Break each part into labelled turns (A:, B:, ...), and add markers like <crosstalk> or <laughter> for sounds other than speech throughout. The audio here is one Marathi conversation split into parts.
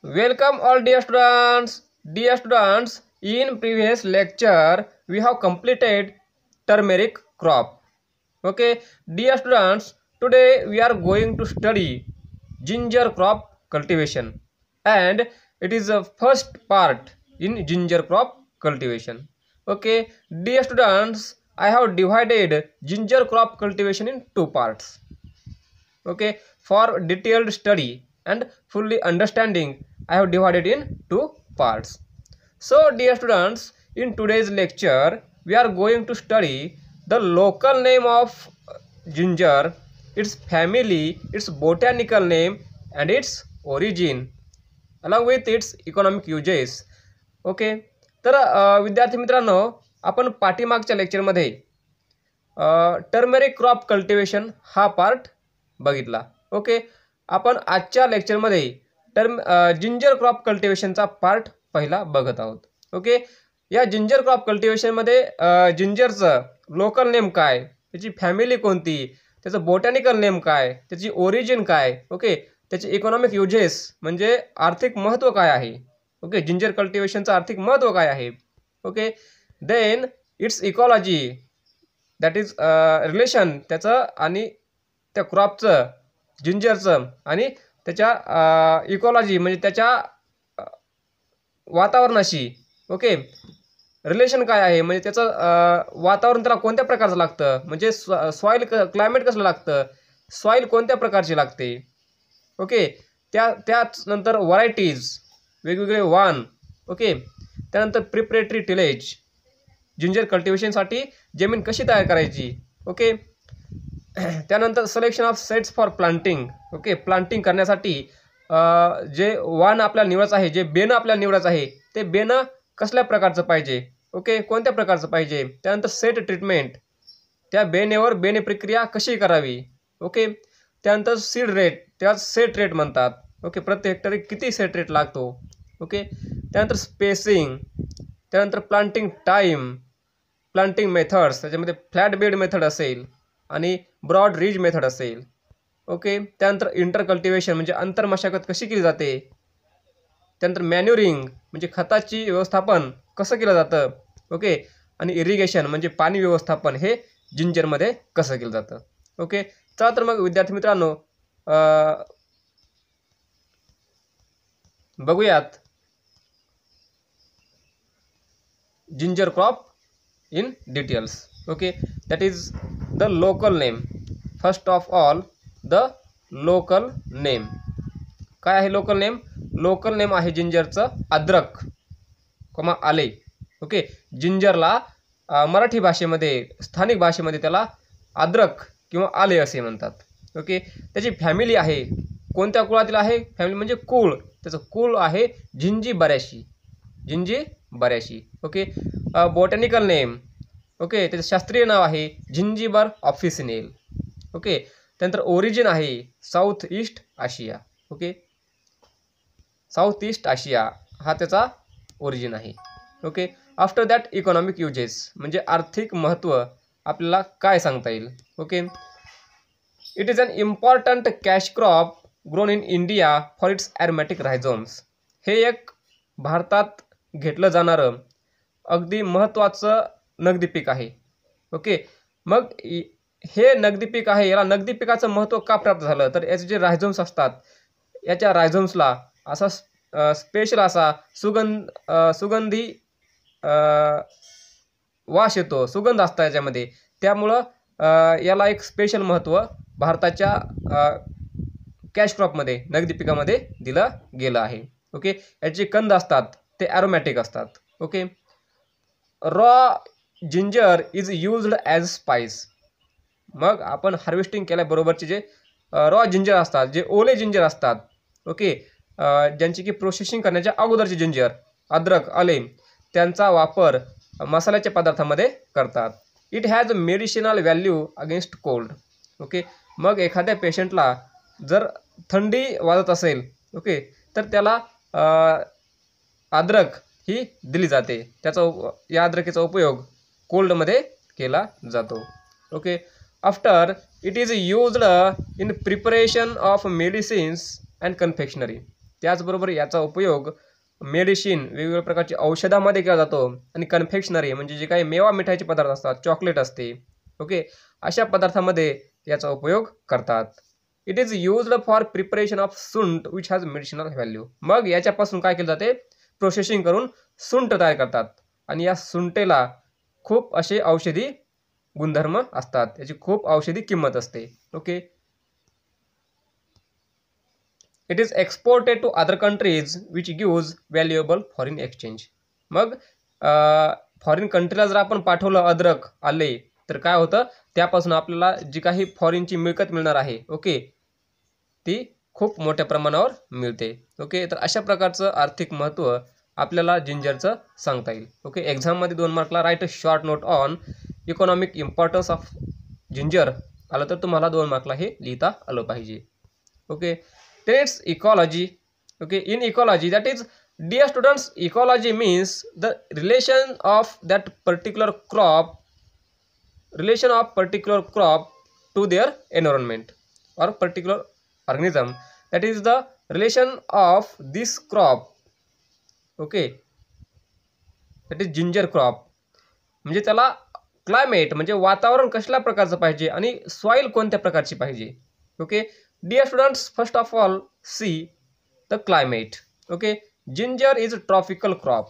A: Welcome all dear students. Dear students, in previous lecture, we have completed turmeric crop. Okay, dear students, today we are going to study ginger crop cultivation and it is the first part in ginger crop cultivation. Okay, dear students, I have divided ginger crop cultivation in two parts. Okay, for detailed study and fully understanding I have divided in two parts. So dear students, in today's lecture, we are going to study the local name of ginger, its family, its botanical name and its origin along with its economic uses. Okay, तर विद्यार्थी मित्रांनो आपण पाठीमागच्या लेक्चरमध्ये टर्मेरिक क्रॉप कल्टिवेशन हा पार्ट बघितला ओके आपण आजच्या लेक्चरमध्ये तर जिंजर क्रॉप कल्टिवेशनचा पार्ट पहिला बघत आहोत ओके या जिंजर क्रॉप कल्टिवेशनमध्ये जिंजरचं लोकल नेम काय त्याची फॅमिली कोणती त्याचं बोटॅनिकल नेम काय त्याची ओरिजिन काय ओके त्याचे इकॉनॉमिक युजेस म्हणजे आर्थिक महत्त्व काय आहे ओके जिंजर कल्टिवेशनचं आर्थिक महत्त्व काय आहे okay then it's ecology that is relation त्याचं आणि त्या क्रॉपचं जिंजरचं आणि त्याच्या इकॉलॉजी म्हणजे त्याच्या वातावरणाशी ओके रिलेशन काय आहे म्हणजे त्याचं वातावरण त्याला कोणत्या प्रकारचं लागतं म्हणजे स्व सॉईल क क्लायमेट कसलं लागतं सॉईल कोणत्या प्रकारची लागते ओके त्या त्याच नंतर व्हरायटीज वेगवेगळे वान ओके त्यानंतर प्रिपरेटरी टिलेज जिंजर कल्टिवेशनसाठी जमीन कशी तयार करायची ओके <clears throat> त्यानंतर selection of sets for planting okay planting करण्यासाठी जे वान आपल्याला निवडायचं आहे जे बेन आपल्याला निवडायचं आहे ते बेन कसल्या प्रकारचं पाहिजे ओके कोणत्या प्रकारचं पाहिजे त्यानंतर सेट ट्रीटमेंट त्या बेनेवर बेने प्रक्रिया कशी करावी ओके त्यानंतर सीड रेट त्या सेट रेट म्हणतात ओके प्रति हेक्टरी किती सेट रेट लागतो ओके त्यानंतर स्पेसिंग त्यानंतर प्लांटिंग टाईम प्लांटिंग मेथड्स त्याच्यामध्ये फ्लॅट बेड मेथड असेल आणि ब्रॉड रिज मेथड असेल ओके त्यानंतर इंटरकल्टिवेशन म्हणजे आंतरमशागत कशी केली जाते त्यानंतर मॅन्युरिंग म्हणजे खताची व्यवस्थापन कसं केलं जातं ओके आणि इरिगेशन म्हणजे पाणी व्यवस्थापन हे जिंजरमध्ये कसं केलं जातं ओके चला तर मग विद्यार्थी मित्रांनो बघूयात ginger crop in details okay that is the local name first of all the local name काय आहे लोकल नेम लोकल नेम आहे जिंजरचं अद्रक कमा आले ओके जिंजरला मराठी भाषेमध्ये स्थानिक भाषेमध्ये त्याला अद्रक किंवा आले असे म्हणतात ओके त्याची फॅमिली आहे कोणत्या कुळातील आहे फॅमिली म्हणजे कुळ त्याचं कुळ आहे Zingiberaceae Zingiberaceae okay botanical name okay त्याचं शास्त्रीय नाव आहे झिंजीबर ऑफिसिनेल ओके त्यानंतर ओरिजिन आहे South East Asia okay South East Asia हा त्याचा ओरिजिन आहे okay after that economic uses म्हणजे आर्थिक महत्त्व आपल्याला काय सांगता येईल okay it is an important cash crop grown in India for its aromatic rhizomes हे एक भारतात घेतलं जाणारं अगदी महत्त्वाचं नगदी पीक आहे ओके मग हे नगदी पीक आहे याला नगदी पिकाचं महत्त्व का प्राप्त झालं तर याचे जे रायझोम्स असतात याच्या रायझोम्सला असा स्पेशल असा सुगंध सुगंधी वास येतो सुगंध असता याच्यामध्ये त्यामुळं याला एक स्पेशल महत्त्व भारताच्या कॅश क्रॉपमध्ये नगदी पिकामध्ये दिलं गेलं आहे ओके याचे कंद असतात ते ॲरोमॅटिक असतात okay raw ginger is used as spice मग आपण हार्वेस्टिंग केल्याबरोबरचे जे रॉ जिंजर असतात जे ओले जिंजर असतात ओके ज्यांची की प्रोसेसिंग करण्याच्या अगोदरचे जिंजर अद्रक आले त्यांचा वापर मसाल्याच्या पदार्थामध्ये करतात it has medicinal value against cold okay मग एखाद्या पेशंटला जर थंडी वाजत असेल ओके तर त्याला अद्रक ही दिली जाते त्याचा या अद्रकेचा उपयोग कोल्डमध्ये केला जातो okay after it is used in preparation of medicines and confectionery त्याचबरोबर याचा उपयोग मेडिसिन वेगवेगळ्या प्रकारची औषधामध्ये केला जातो आणि कन्फेक्शनरी म्हणजे जे काही मेवा मिठाईचे पदार्थ असतात चॉकलेट असते ओके अशा पदार्थामध्ये याचा उपयोग करतात it is used for preparation of sonth which has medicinal value मग याच्यापासून काय केलं जाते प्रोसेसिंग करून सुंट तयार करतात आणि या सुंटेला खूप असे औषधी गुणधर्म असतात याची खूप औषधी किंमत असते okay it is exported to other countries which gives valuable foreign exchange मग फॉरेन कंट्रीला जर आपण पाठवलं अद्रक आले तर काय होतं त्यापासून आपल्याला जी काही फॉरेनची मिळकत मिळणार आहे ओके ती खूप मोठ्या प्रमाणावर मिळते ओके तर अशा प्रकारचं आर्थिक महत्त्व आपल्याला जिंजरचं सांगता येईल ओके एक्झाममध्ये दोन मार्कला write a short note on economic importance of ginger आलं तर तुम्हाला दोन मार्कला हे लिहिता आलं पाहिजे okay that's ecology okay in ecology that is dear students ecology means the relation of that particular crop relation of particular crop to their environment or particular organism that is the relation of this crop okay that is ginger crop म्हणजे त्याला क्लायमेट म्हणजे वातावरण कसल्या प्रकारचं पाहिजे आणि सॉईल कोणत्या प्रकारची पाहिजे okay dear students first of all see the climate okay ginger is tropical crop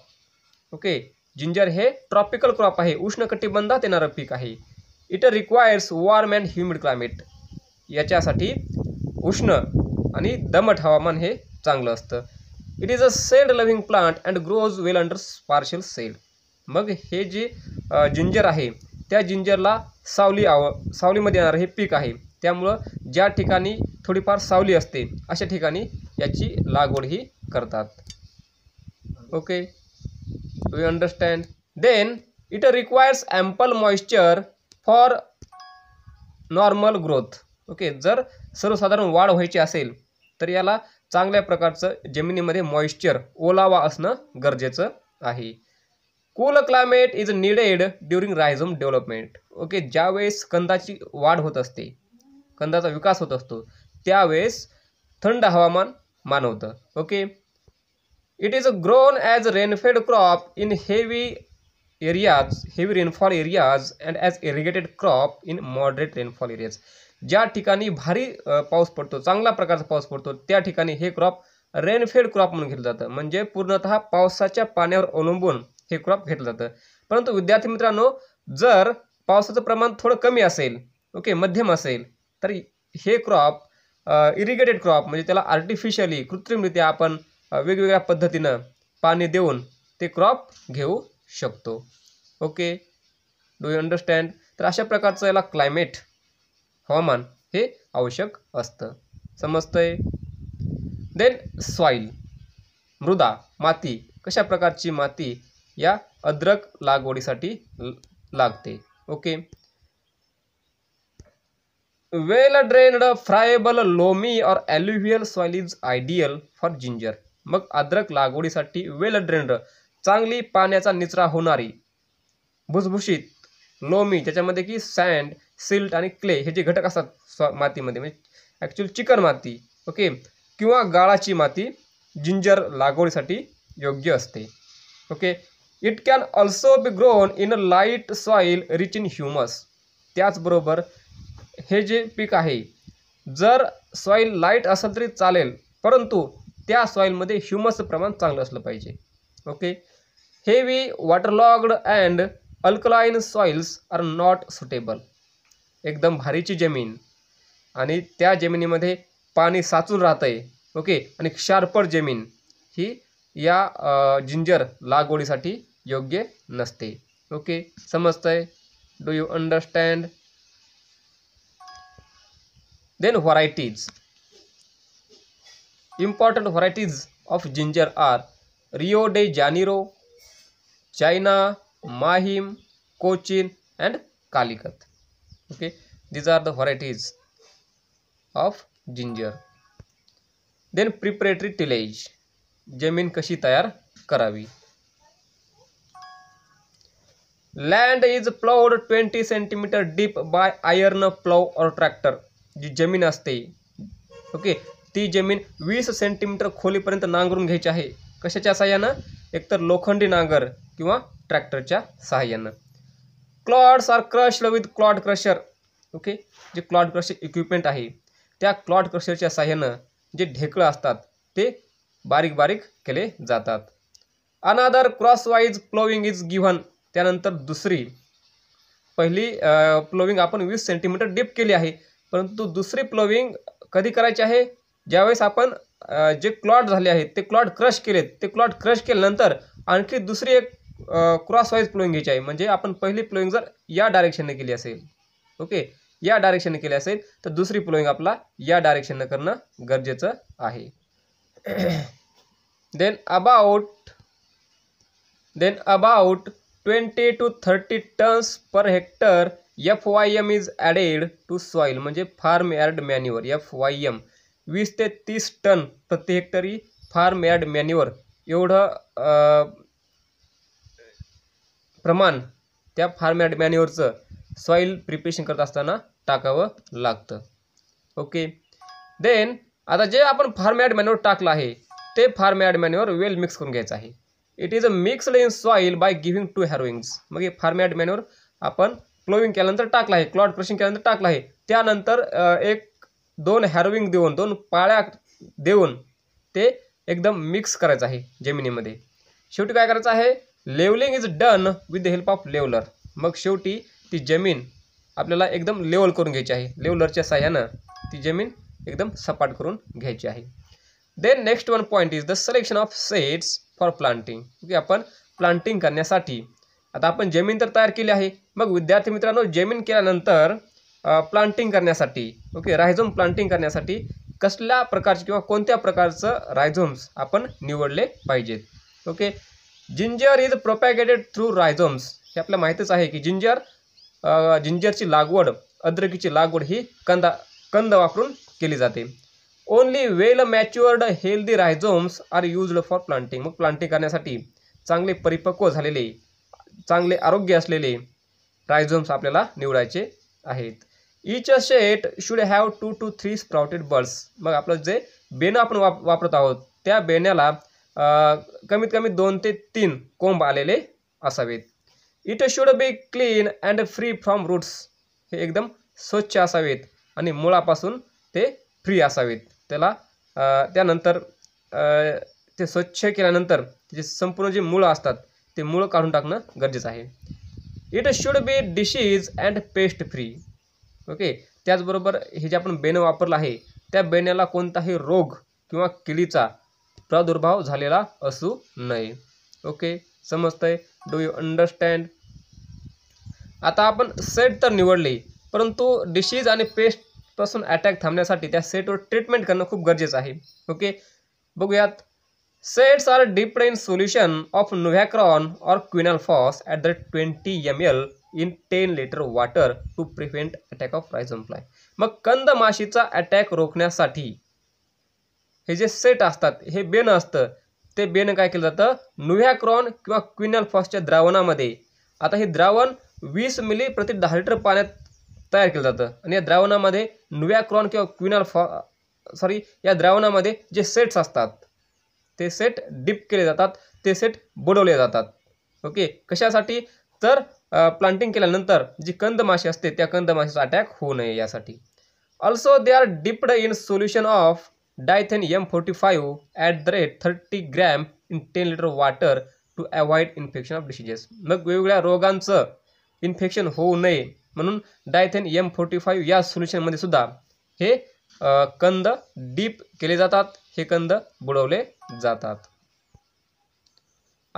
A: okay ginger हे ट्रॉपिकल क्रॉप आहे उष्णकटिबंधात येणारं पीक आहे it requires warm and humid climate याच्यासाठी उष्ण आणि दमट हवामान हे चांगलं असतं it is a shade loving plant and grows well under partial shade मग हे जे जिंजर आहे त्या जिंजरला सावली आव सावलीमध्ये येणारं हे पीक आहे त्यामुळं ज्या ठिकाणी थोडीफार सावली असते अशा ठिकाणी याची लागवड ही करतात okay we understand then it requires ample moisture for normal growth okay जर सर्वसाधारण वाढ व्हायची असेल तर याला चांगल्या प्रकारचं जमिनीमध्ये मॉइश्चर ओलावा असणं गरजेचं आहे cool climate is needed during rhizome development okay ज्यावेळेस कंदाची वाढ होत असते कंदाचा विकास होत असतो त्यावेळेस थंड हवामान मानवतं okay it is grown as rainfed crop in heavy areas heavy rainfall areas and as irrigated crop in moderate rainfall areas ज्या ठिकाणी भारी पाऊस पडतो चांगला प्रकारचा पाऊस पडतो त्या ठिकाणी हे क्रॉप रेनफेड क्रॉप म्हणून घेतलं जातं म्हणजे पूर्णतः पावसाच्या पाण्यावर अवलंबून हे क्रॉप घेतलं जातं परंतु विद्यार्थी मित्रांनो जर पावसाचं प्रमाण थोडं कमी असेल ओके मध्यम असेल तर हे क्रॉप इरिगेटेड क्रॉप म्हणजे त्याला आर्टिफिशियली कृत्रिमरित्या आपण वेगवेगळ्या पद्धतीनं पाणी देऊन ते क्रॉप घेऊ शकतो ओके डू यू अंडरस्टँड तर अशा प्रकारचं याला क्लायमेट हवामान हे आवश्यक असतं समजतंय देन सॉईल मृदा माती कशा प्रकारची माती या अद्रक लागवडीसाठी लागते okay well drained friable loamy और alluvial soil is ideal for ginger मग अद्रक लागवडीसाठी वेल ड्रेनड चांगली पाण्याचा निचरा होणारी भुसभुशीत लोमी त्याच्यामध्ये की सँड सिल्ट आणि क्ले हे जे घटक असतात स्व मातीमध्ये म्हणजे ॲक्च्युअल चिकन माती ओके किंवा गाळाची माती जिंजर लागवडीसाठी योग्य असते okay it can also be grown in a light soil rich in humus त्याचबरोबर हे जे पीक आहे जर सॉईल लाईट असेल तरी चालेल परंतु त्या सॉईलमध्ये ह्युमसचं प्रमाण चांगलं असलं पाहिजे okay heavy waterlogged and alkaline soils are not suitable एकदम भारीची जमीन आणि त्या जमिनीमध्ये पाणी साचून राहतं आहे ओके आणि क्षारपड जमीन ही या जिंजर लागवडीसाठी योग्य नसते ओके समजतं आहे do you understand then varieties important varieties of ginger are Rio de Janeiro China Mahim Cochin and Calicut okay these are the varieties of ginger then preparatory tillage जमीन कशी तयार करावी land is ploughed twenty centimetre deep by iron plough or tractor जी जमीन असते ओके ती जमीन वीस सेंटीमीटर खोलीपर्यंत नांगरून घ्यायची आहे कशाच्या सहाय्यानं एकतर लोखंडी नांगर किंवा ट्रॅक्टरच्या सहाय्यानं clods are crush with clod crusher okay जे क्लॉड क्रशर इक्विपमेंट आहे त्या क्लॉड क्रशरच्या साह्यानं जे ढेकळं असतात ते बारीक बारीक केले जातात अनादर क्रॉसवाईज प्लोविंग इज गिव्हन त्यानंतर दुसरी पहिली प्लोविंग आपण वीस सेंटीमीटर डीप केली आहे परंतु दुसरी प्लोविंग कधी करायची आहे ज्यावेळेस आपण जे क्लॉट झाले आहेत ते क्लॉट क्रश केलेत ते क्लॉट क्रश केल्यानंतर आणखी दुसरी एक क्रॉस प्लोईंग घ्यायची आहे म्हणजे आपण पहिली प्लोईंग जर या डायरेक्शनने केली असेल ओके या डायरेक्शनने केली असेल तर दुसरी प्लोईंग आपला या डायरेक्शननं करणं गरजेचं आहे then about then about twenty to thirty tons per hectare F Y M is added to soil म्हणजे farm yard manure F Y M वीस ते तीस टन प्रति हेक्टरी फार्म ॲड मॅन्युअर एवढं प्रमाण त्या फार्म मॅन्युअरचं सॉईल प्रिपरेशन करत असताना टाकावं लागतं ओके देन आता जे आपण फार्म ॲड मॅन्युअर टाकलं आहे ते farm yard manure well mix करून घ्यायचं आहे it is a mixed in soil by giving two harrowings मग हे फार्म ॲड मॅन्युअर आपण क्लोविंग केल्यानंतर टाकलं आहे क्लॉट प्रेशिंग केल्यानंतर टाकलं आहे त्यानंतर एक दोन हॅरोविंग देऊन दोन पाळ्या देऊन ते एकदम मिक्स करायचं आहे जमिनीमध्ये शेवटी काय करायचं आहे levelling is done with the help of leveller मग शेवटी ती जमीन आपल्याला एकदम लेवल करून घ्यायची आहे लेवलरच्या साह्यानं ती जमीन एकदम सपाट करून घ्यायची आहे then next one point is the selection of sets for planting okay आपण प्लांटिंग करण्यासाठी आता आपण जमीन तर तयार केली आहे मग विद्यार्थी मित्रांनो जमीन केल्यानंतर प्लांटिंग करण्यासाठी ओके रायझोम प्लांटिंग करण्यासाठी कसल्या प्रकारचे किंवा कोणत्या प्रकारचं रायझोम्स आपण निवडले पाहिजेत okay ginger is propagated through rhizomes हे आपल्याला माहितीच आहे की जिंजर जिंजरची लागवड अद्रकीची लागवड ही कंदा कंद वापरून केली जाते only well matured healthy rhizomes are used for planting मग प्लांटिंग करण्यासाठी चांगले परिपक्व झालेले चांगले आरोग्य असलेले रायझोम्स आपल्याला निवडायचे आहेत each set should have two to three sprouted buds मग आपलं जे बेणं आपण वाप वापरत आहोत त्या बेण्याला कमीत कमी दोन ते तीन कोंब आलेले असावेत it should be clean and free from roots हे एकदम स्वच्छ असावेत आणि मुळापासून ते फ्री असावेत त्याला त्यानंतर ते स्वच्छ केल्यानंतर त्याचे संपूर्ण जे मुळं असतात ते मुळं काढून टाकणं गरजेचं आहे it should be disease and pest free okay त्याचबरोबर हे जे आपण बेणं वापरलं आहे त्या बेण्याला कोणताही रोग किंवा किडीचा प्रादुर्भाव झालेला असू नये ओके समजतंय डू यू अंडरस्टँड आता आपण सेट तर निवडले परंतु डिशीज आणि पेस्टपासून अटॅक थांबण्यासाठी त्या सेटवर ट्रीटमेंट करणं खूप गरजेचं आहे ओके बघूयात sets are dipped in solution of Nuvacron or quinalphos at the twenty M L in ten litre water to prevent attack of rhizome मग कंदमाशीचा अटॅक रोखण्यासाठी हे जे सेट असतात हे बेन असतं ते बेन काय केलं जातं नुव्याक्रॉन किंवा क्विनल फॉसच्या द्रावणामध्ये आता हे द्रावण वीस मिली प्रति दहा लिटर पाण्यात तयार केलं जातं आणि या द्रावणामध्ये नुव्याक्रॉन किंवा क्विनल फॉ सॉरी या द्रावणामध्ये जे सेट्स असतात ते सेट डिप केले जातात ते सेट बुडवले जातात ओके कशासाठी तर प्लांटिंग केल्यानंतर जी कंदमाशी असते त्या कंदमाशीचा अटॅक होऊ नये यासाठी also they are dipped in solution of Dithane M forty five at the rate thirty gram in ten litre water to avoid infection of diseases मग वेगवेगळ्या रोगांचं इन्फेक्शन होऊ नये म्हणून डायथेन एम फोर्टी फाईव्ह या सोल्युशनमध्ये सुद्धा हे कंद डीप केले जातात हे कंद बुडवले जातात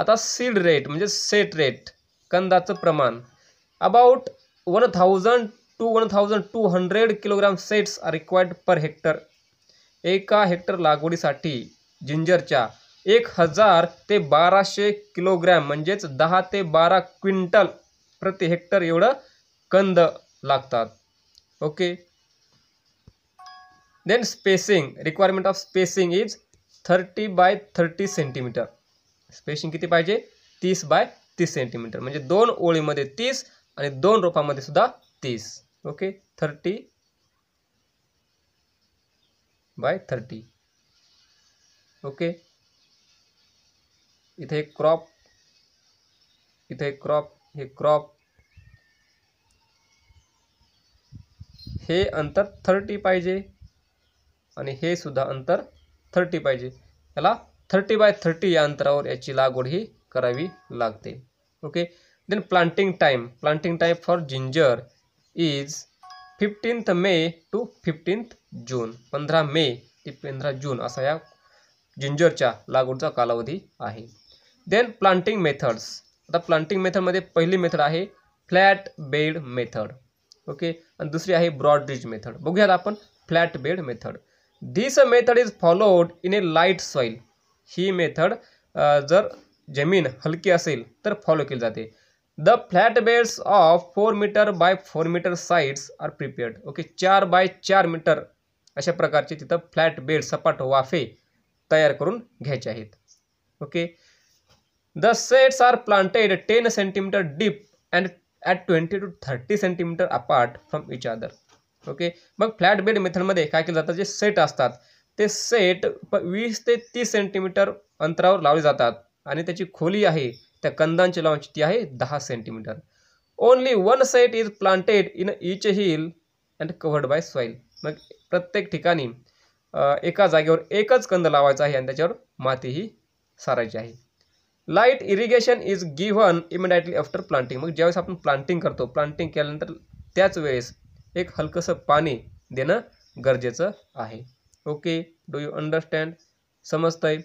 A: आता सीड रेट म्हणजे सेट रेट कंदाचं प्रमाण about one thousand to one thousand two hundred kilogram sets are required per hectare एका हेक्टर लागवडीसाठी जिंजरच्या एक हजार ते बाराशे किलोग्रॅम म्हणजेच दहा ते बारा क्विंटल प्रति हेक्टर एवढं कंद लागतात okay then spacing requirement of spacing is thirty by thirty centimetre spacing किती पाहिजे तीस बाय तीस सेंटीमीटर म्हणजे दोन ओळीमध्ये तीस आणि दोन रोपामध्ये सुद्धा तीस okay thirty by thirty okay इथे एक क्रॉप इथे एक क्रॉप हे क्रॉप हे अंतर थर्टी पाहिजे आणि हे सुद्धा अंतर थर्टी पाहिजे याला थर्टी बाय थर्टी या अंतरावर याची लागवड ही करावी लागते okay then planting time planting time for ginger is fifteenth May to fifteenth June पंधरा मे ते पंधरा जून असा या जिंजरच्या लागवडचा कालावधी आहे देन प्लांटिंग मेथड्स आता प्लांटिंग मेथडमध्ये पहिली मेथड आहे फ्लॅट बेड मेथड ओके आणि दुसरी आहे ब्रॉड ब्रिज मेथड बघूयात आपण flat bed method this method is followed in a light soil ही मेथड जर जमीन हलकी असेल तर फॉलो केली जाते the flat beds of four metre by four metre sides are prepared okay चार बाय चार मीटर अशा प्रकारचे तिथं फ्लॅट बेड सपाट वाफे तयार करून घ्यायचे आहेत okay the sets are planted ten centimetre deep and at twenty to thirty centimetre apart from each other okay मग फ्लॅट बेड मेथडमध्ये काय केलं जातं जे सेट असतात ते सेट वीस ते तीस सेंटीमीटर अंतरावर लावले जातात आणि त्याची खोली आहे त्या कंदांची लांची ती आहे दहा centimetre only one set is planted in each hill and covered by soil मग प्रत्येक ठिकाणी एका जागेवर एकच कंद लावायचा आहे आणि त्याच्यावर मातीही सारायची आहे light irrigation is given immediately after planting मग ज्यावेळेस आपण प्लांटिंग करतो प्लांटिंग केल्यानंतर त्याच वेळेस एक हलकंसं पाणी देणं गरजेचं आहे ओके डू यू अंडरस्टँड समजतंय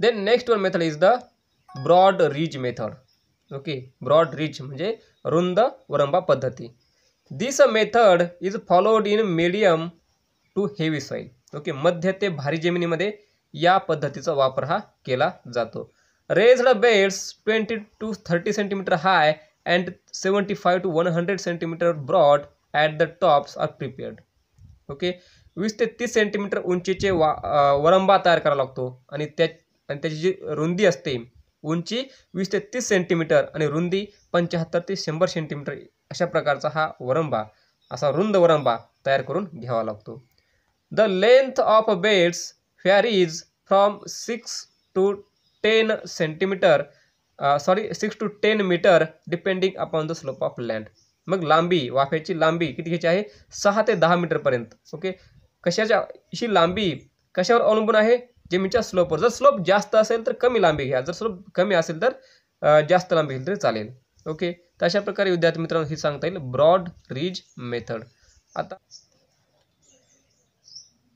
A: then next one method is the broad ridge method okay broad ridge म्हणजे रुंद वरंबा पद्धती this method is followed in medium to heavy soil okay मध्य ते भारी जमिनीमध्ये या पद्धतीचा वापर हा केला जातो raised beds twenty to thirty centimetre high and seventy five to one hundred centimetre broad at the tops are prepared okay वीस ते तीस सेंटीमीटर उंचीचे वा वरंबा तयार करावा लागतो आणि त्या आणि त्याची जी रुंदी असते उंची वीस ते तीस सेंटीमीटर आणि रुंदी पंच्याहत्तर ते शंभर सेंटीमीटर अशा प्रकारचा हा वरंबा असा रुंद वरंबा तयार करून घ्यावा लागतो the length of beds varies from six to ten centimetre sorry six to ten metre depending upon the slope of land मग लांबी वाफ्याची लांबी किती घ्यायची आहे सहा ते दहा मीटरपर्यंत ओके कशाच्या ही लांबी कशावर अवलंबून आहे जमीनच्या स्लोपवर जर स्लोप जास्त असेल तर कमी लांबी घ्या जर स्लोप कमी असेल तर जास्त लांबी घेईल तरी चालेल ओके तर अशा प्रकारे विद्यार्थी मित्रांनो हे सांगता येईल ब्रॉड रिज मेथड आता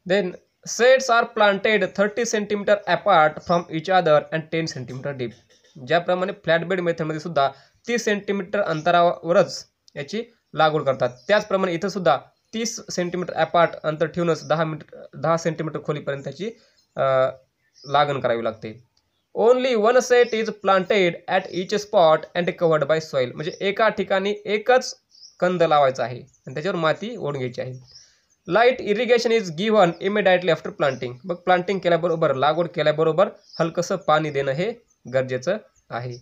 A: then sets are planted thirty centimetre apart from each other and ten centimetre deep ज्याप्रमाणे फ्लॅटबेड मेथडमध्ये सुद्धा तीस सेंटीमीटर अंतरावरच याची लागवड करतात त्याचप्रमाणे इथं सुद्धा तीस सेंटीमीटर अपार्ट अंतर ठेवूनच दहा मीटर दहा सेंटीमीटर खोलीपर्यंत त्याची लागण करावी लागते only one set is planted at each spot and covered by soil म्हणजे एका ठिकाणी एकच कंद लावायचा आहे आणि त्याच्यावर माती ओढून घ्यायची आहे light irrigation is given immediately after planting मग प्लांटिंग केल्याबरोबर लागवड केल्याबरोबर हलकंसं पाणी देणं हे गरजेचं आहे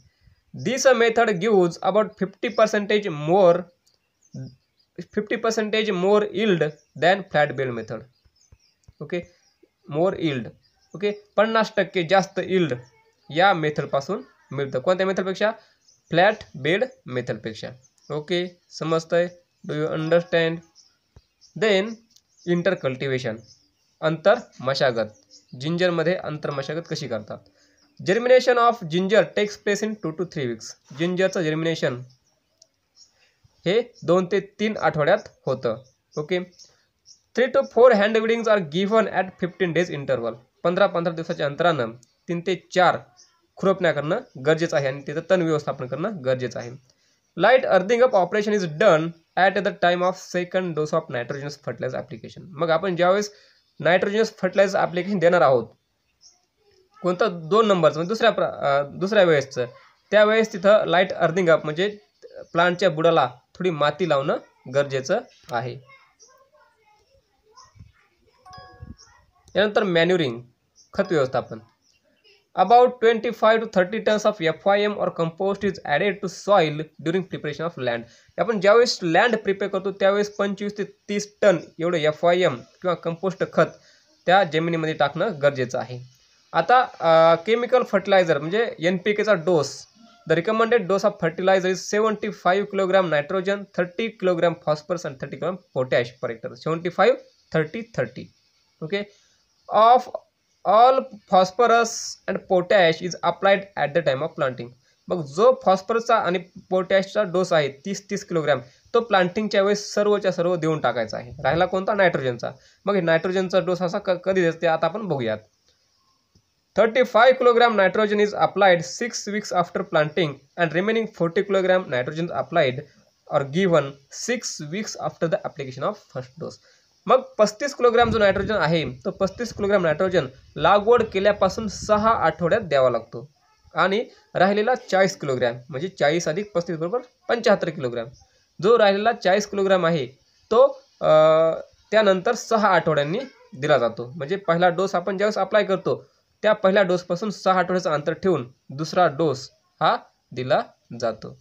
A: this a method gives about fifty percentage more fifty percentage more yield than flat bed method okay more yield okay पन्नास टक्के जास्त इल्ड या मेथडपासून मिळतं कोणत्या मेथडपेक्षा फ्लॅट बेड मेथडपेक्षा ओके समजतंय do you understand then inter cultivation अंतर मशागत जिंजरमध्ये अंतर मशागत कशी करतात germination of ginger takes place in two to three weeks जिंजरचं जर्मिनेशन हे दोन ते तीन आठवड्यात होतं okay three to four hand weedings are given at fifteen days interval पंधरा पंधरा दिवसाच्या अंतरानं तीन ते चार खुरपण्या करणं गरजेचं आहे आणि त्याचं तण व्यवस्थापन करणं गरजेचं आहे light earthing up operation is done at the time of second dose of nitrogenous fertiliser application मग आपण ज्यावेळेस नायट्रोजनस फर्टिलायझर ॲप्लिकेशन देणार आहोत कोणतं दोन नंबरचं म्हणजे दुसऱ्या दुसऱ्या वेळेसचं त्यावेळेस तिथं लाईट अर्थिंग अप म्हणजे प्लांटच्या बुडाला थोडी माती लावणं गरजेचं आहे यानंतर मॅन्युरिंग खत व्यवस्थापन about twenty five to thirty tons of F I M or compost is added to soil during preparation of land आपण ज्यावेळेस लँड प्रिपेअर करतो त्यावेळेस पंचवीस ते तीस टन एवढं एफ आय एम किंवा कंपोस्ट खत त्या जमिनीमध्ये टाकणं गरजेचं आहे आता केमिकल फर्टिलायझर म्हणजे एन पी केचा डोस the recommended dose of fertiliser is seventy five kilogram nitrogen thirty kilogram phosphorus and thirty kilogram potash per hectare seventy five thirty thirty okay of all phosphorus and potash is applied at the time of planting मग जो फॉस्फरसचा आणि पोटॅशचा डोस आहे तीस तीस किलोग्रॅम तो प्लांटिंगच्या वेळेस सर्वच्या सर्व देऊन टाकायचा आहे राहिला कोणता नायट्रोजनचा मग नायट्रोजनचा डोस असा क कधी देते आता आपण बघूयात thirty five kilogram nitrogen is applied six weeks after planting and remaining forty kilogram nitrogen applied or given six weeks after the application of first dose मग पस्तीस किलोग्रॅम जो नायट्रोजन आहे तो पस्तीस किलोग्रॅम नायट्रोजन लागवड केल्यापासून सहा आठवड्यात द्यावा लागतो आणि राहिलेला चाळीस किलोग्रॅम म्हणजे चाळीस अधिक पस्तीस बरोबर पंच्याहत्तर किलोग्रॅम जो राहिलेला चाळीस किलोग्रॅम आहे तो त्यानंतर सहा आठवड्यांनी दिला जातो म्हणजे पहिला डोस आपण ज्यावेळेस अप्लाय करतो त्या पहिल्या डोसपासून सहा आठवड्याचं अंतर ठेवून दुसरा डोस हा दिला जातो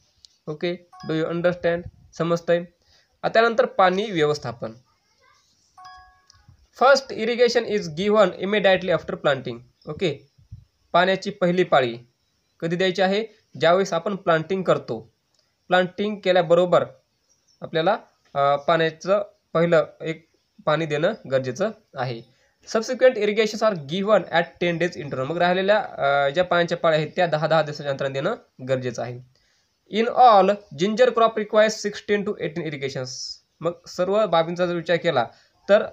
A: ओके डू यू अंडरस्टँड समजतंय त्यानंतर पाणी व्यवस्थापन first irrigation is given immediately after planting okay पाण्याची पहिली पाळी कधी द्यायची आहे ज्यावेळेस आपण प्लांटिंग करतो प्लांटिंग केल्याबरोबर आपल्याला पाण्याचं पहिलं एक पाणी देणं गरजेचं आहे subsequent irrigation are given at ten days interval मग राहिलेल्या ज्या पाण्याच्या पाळ्या आहेत त्या दहा दहा दिवसाच्या अंतराने देणं गरजेचं आहे in all ginger crop requires sixteen to eighteen irrigations मग सर्व बाबींचा जर विचार केला तर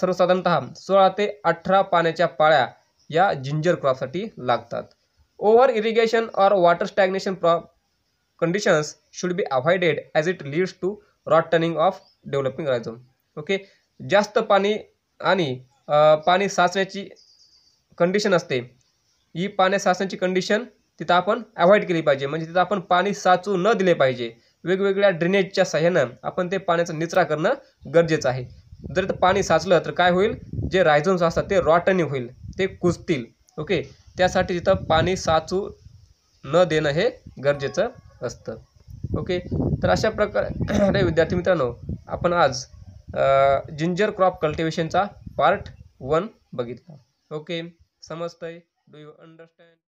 A: सर्वसाधारणत सोळा ते अठरा पाण्याच्या पाळ्या या जिंजर क्रॉपसाठी लागतात over irrigation or water stagnation prop conditions should be avoided as it leads to rot turning of developing rhizome okay जास्त पाणी आणि पाणी साचण्याची कंडिशन असते ही पाण्या साचण्याची कंडिशन तिथं आपण अवॉइड केली पाहिजे म्हणजे तिथं आपण पाणी साचू न दिले पाहिजे वेगवेगळ्या ड्रेनेजच्या सहाय्यानं आपण ते पाण्याचा निचरा करणं गरजेचं आहे जर ते पाणी साचलं तर काय होईल जे रायझोन्स असतात ते रॉटनी होईल ते कुजतील ओके त्यासाठी तिथं पाणी साचू न देणं हे गरजेचं असतं ओके तर अशा प्रकारे <clears throat> विद्यार्थी मित्रांनो आपण आज जिंजर क्रॉप कल्टिवेशनचा पार्ट वन बघितला ओके समजतंय डू यू अंडरस्टँड